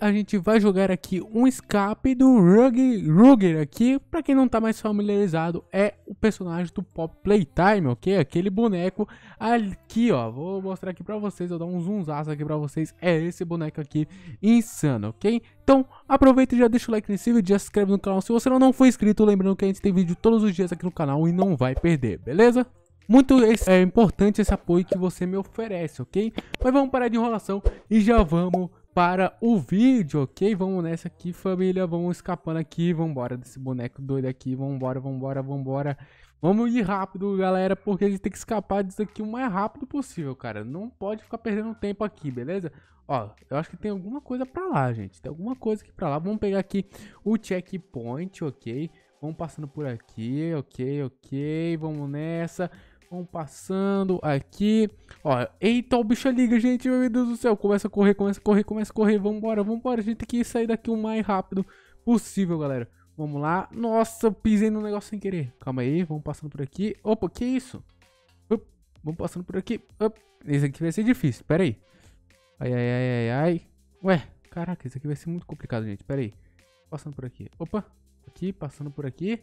a gente vai jogar aqui um escape do Ruger aqui, para quem não tá mais familiarizado, é o personagem do Pop Playtime, ok? Aquele boneco aqui, ó, vou mostrar aqui para vocês, eu dar um zoomzaço aqui para vocês, é esse boneco aqui, insano, ok? Então, aproveita e já deixa o like nesse vídeo, já se inscreve no canal se você não for inscrito, lembrando que a gente tem vídeo todos os dias aqui no canal e não vai perder, beleza? Muito é importante esse apoio que você me oferece, ok? Mas vamos parar de enrolação e já vamos para o vídeo, ok? Vamos nessa aqui, família. Vamos escapando aqui. Vambora desse boneco doido aqui. Vambora, vambora, vambora. Vamos ir rápido, galera, porque a gente tem que escapar disso aqui o mais rápido possível, cara. Não pode ficar perdendo tempo aqui, beleza? Ó, eu acho que tem alguma coisa pra lá, gente. Tem alguma coisa aqui pra lá. Vamos pegar aqui o checkpoint, ok? Vamos passando por aqui, ok, ok. Vamos nessa. Vamos passando aqui. Ó, eita, o bicho liga, gente. Meu Deus do céu. Começa a correr, começa a correr, começa a correr. Vambora, vambora. A gente tem que sair daqui o mais rápido possível, galera. Vamos lá. Nossa, eu pisei no negócio sem querer. Calma aí, vamos passando por aqui. Opa, que isso? Up, vamos passando por aqui. Up. Esse aqui vai ser difícil, pera aí. Ai, ai, ai, ai, ai. Ué, caraca, esse aqui vai ser muito complicado, gente. Pera aí. Passando por aqui. Opa, aqui, passando por aqui.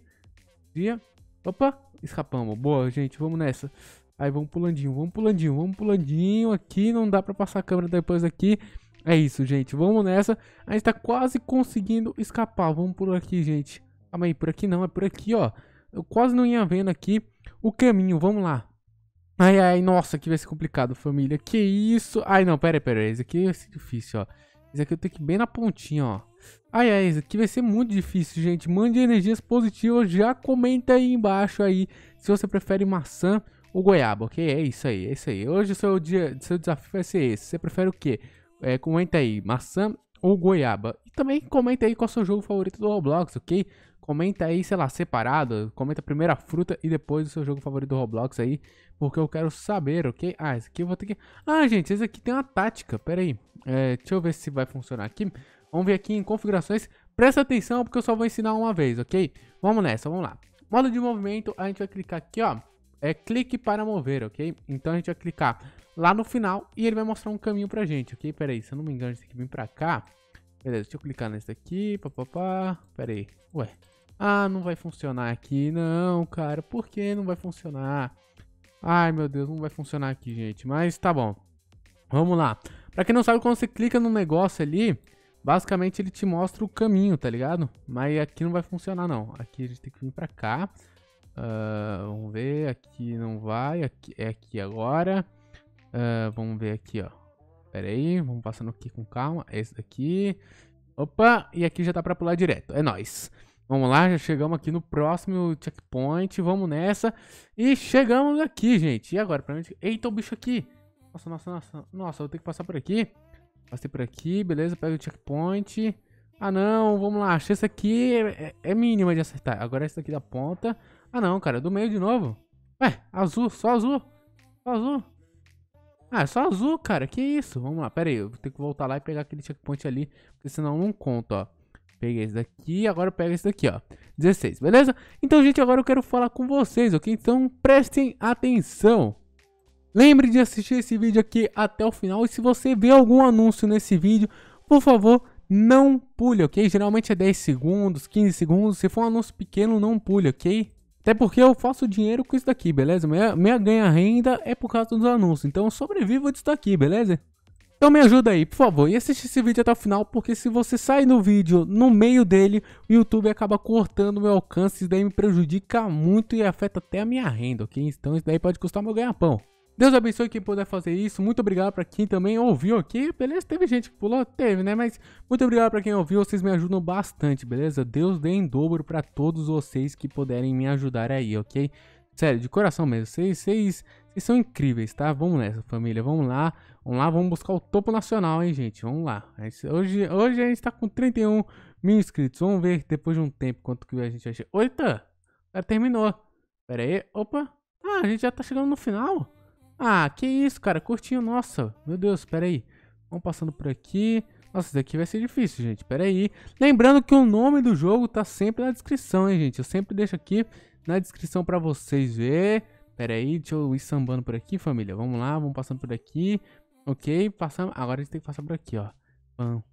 Dia. Opa, escapamos. Boa, gente, vamos nessa. Aí vamos pulandinho, vamos pulandinho, vamos pulandinho aqui. Não dá pra passar a câmera depois aqui. É isso, gente. Vamos nessa. A gente tá quase conseguindo escapar. Vamos por aqui, gente. Calma aí, por aqui não. É por aqui, ó. Eu quase não ia vendo aqui o caminho. Vamos lá. Ai, ai, nossa, que vai ser complicado, família. Que isso? Ai, não, pera aí, pera Esse aqui vai é ser difícil, ó. Esse aqui eu tenho que ir bem na pontinha, ó. Ai, ai, isso aqui vai ser muito difícil, gente. Mande energias positivas. Já comenta aí embaixo aí se você prefere maçã ou goiaba, ok? É isso aí, é isso aí. Hoje o seu, dia, seu desafio vai ser esse. Você prefere o quê? É, comenta aí, maçã ou goiaba. E também comenta aí qual é o seu jogo favorito do Roblox, ok? Comenta aí, sei lá, separado. Comenta primeiro a fruta e depois o seu jogo favorito do Roblox aí. Porque eu quero saber, ok? Ah, esse aqui eu vou ter que... Ah, gente, esse aqui tem uma tática. Pera aí. É, deixa eu ver se vai funcionar aqui. Vamos ver aqui em configurações. Presta atenção porque eu só vou ensinar uma vez, ok? Vamos nessa, vamos lá. Modo de movimento, a gente vai clicar aqui, ó. É clique para mover, ok? Então a gente vai clicar lá no final e ele vai mostrar um caminho pra gente, ok? Pera aí, se eu não me engano, a gente tem que vir pra cá. Beleza, deixa eu clicar nesse daqui, papapá. Pera aí, ué. Ah, não vai funcionar aqui, não, cara. Por que não vai funcionar? Ai, meu Deus, não vai funcionar aqui, gente. Mas tá bom. Vamos lá. Pra quem não sabe, quando você clica no negócio ali, basicamente ele te mostra o caminho, tá ligado? Mas aqui não vai funcionar, não. Aqui a gente tem que vir pra cá. Uh, vamos ver, aqui não vai, aqui, é aqui agora. Uh, vamos ver aqui, ó. Pera aí, vamos passando aqui com calma. É esse daqui. Opa, e aqui já tá pra pular direto. É nóis. Vamos lá, já chegamos aqui no próximo checkpoint. Vamos nessa. E chegamos aqui, gente. E agora? Pra onde... Eita, o bicho aqui. Nossa, nossa, nossa. Nossa, vou ter que passar por aqui. Passei por aqui, beleza. Pega o checkpoint. Ah, não. Vamos lá. Achei chance aqui é, é mínima de acertar. Agora esse daqui da ponta. Ah, não, cara. Do meio de novo. Ué, azul. Só azul. Só azul. Ah, é só azul, cara. Que isso? Vamos lá, pera aí. Eu vou ter que voltar lá e pegar aquele checkpoint ali, porque senão eu não conto, ó. Peguei esse daqui, agora pega esse daqui, ó. 16, beleza? Então, gente, agora eu quero falar com vocês, ok? Então, prestem atenção. Lembre de assistir esse vídeo aqui até o final. E se você vê algum anúncio nesse vídeo, por favor, não pule, ok? Geralmente é 10 segundos, 15 segundos. Se for um anúncio pequeno, não pule, ok? Até porque eu faço dinheiro com isso daqui, beleza? Minha, minha ganha-renda é por causa dos anúncios. Então eu sobrevivo disso daqui, beleza? Então me ajuda aí, por favor, e assiste esse vídeo até o final, porque se você sair no vídeo no meio dele, o YouTube acaba cortando meu alcance, isso daí me prejudica muito e afeta até a minha renda, ok? Então isso daí pode custar meu ganha-pão. Deus abençoe quem puder fazer isso. Muito obrigado para quem também ouviu aqui, beleza? Teve gente que pulou, teve, né? Mas muito obrigado para quem ouviu, vocês me ajudam bastante, beleza? Deus dê em dobro para todos vocês que puderem me ajudar aí, ok? Sério, de coração mesmo, vocês, vocês, são incríveis, tá? Vamos nessa, família, vamos lá. Vamos lá, vamos buscar o topo nacional, hein, gente? Vamos lá. É hoje, hoje a gente tá com 31 mil inscritos. Vamos ver depois de um tempo quanto que a gente vai chegar. Oita! Já terminou. Pera aí, opa. Ah, a gente já tá chegando no final. Ah, que isso, cara. Curtinho, nossa. Meu Deus, Peraí, Vamos passando por aqui. Nossa, isso daqui vai ser difícil, gente. Peraí. Lembrando que o nome do jogo tá sempre na descrição, hein, gente. Eu sempre deixo aqui na descrição pra vocês ver. Peraí, deixa eu ir sambando por aqui, família. Vamos lá, vamos passando por aqui. Ok, passando. Agora a gente tem que passar por aqui, ó. Pam,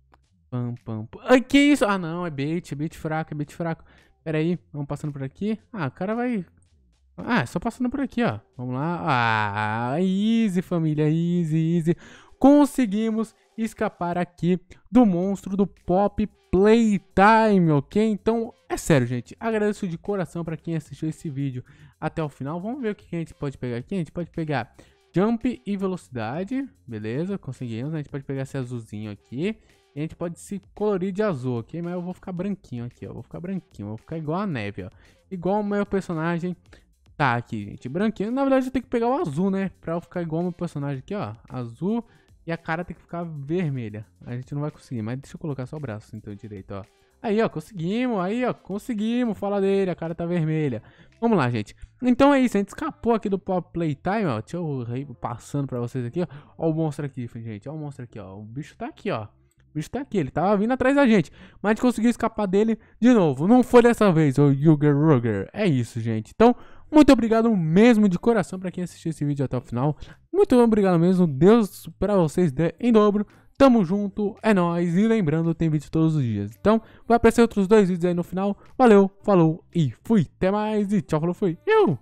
pam, pam, Ai, que isso? Ah, não, é bait, é bait fraco, é bait fraco. Peraí, vamos passando por aqui. Ah, o cara vai ah, só passando por aqui, ó. Vamos lá. Ah, easy, família, easy, easy. Conseguimos escapar aqui do monstro do Pop Playtime, ok? Então, é sério, gente. Agradeço de coração para quem assistiu esse vídeo até o final. Vamos ver o que a gente pode pegar aqui. A gente pode pegar jump e velocidade. Beleza, conseguimos. A gente pode pegar esse azulzinho aqui. E a gente pode se colorir de azul, ok? Mas eu vou ficar branquinho aqui, ó. Vou ficar branquinho, vou ficar igual a neve, ó. Igual o meu personagem Tá, aqui, gente. Branquinho. Na verdade, eu tenho que pegar o azul, né? Pra eu ficar igual meu personagem aqui, ó. Azul. E a cara tem que ficar vermelha. A gente não vai conseguir. Mas deixa eu colocar só o braço, então, direito, ó. Aí, ó, conseguimos. Aí, ó, conseguimos. Fala dele. A cara tá vermelha. Vamos lá, gente. Então é isso. A gente escapou aqui do Pop Playtime, ó. Deixa eu ir passando pra vocês aqui, ó. Ó o monstro aqui, gente. Ó o monstro aqui, ó. O bicho tá aqui, ó. O bicho tá aqui, ele tava vindo atrás da gente. Mas a gente conseguiu escapar dele de novo. Não foi dessa vez, o Yuger Ruger. É isso, gente. Então, muito obrigado mesmo de coração para quem assistiu esse vídeo até o final. Muito obrigado mesmo. Deus para vocês dê em dobro. Tamo junto, é nóis. E lembrando, tem vídeo todos os dias. Então, vai aparecer outros dois vídeos aí no final. Valeu, falou e fui. Até mais e tchau, falou, fui. Eu!